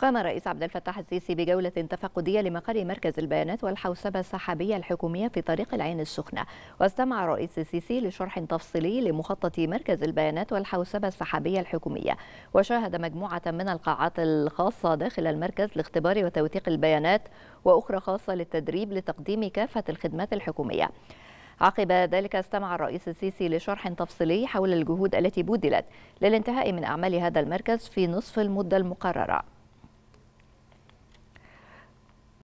قام الرئيس عبد الفتاح السيسي بجولة تفقدية لمقر مركز البيانات والحوسبة السحابية الحكومية في طريق العين السخنة واستمع الرئيس السيسي لشرح تفصيلي لمخطط مركز البيانات والحوسبة السحابية الحكومية وشاهد مجموعة من القاعات الخاصة داخل المركز لاختبار وتوثيق البيانات وأخرى خاصة للتدريب لتقديم كافة الخدمات الحكومية عقب ذلك استمع الرئيس السيسي لشرح تفصيلي حول الجهود التي بذلت للانتهاء من أعمال هذا المركز في نصف المدة المقررة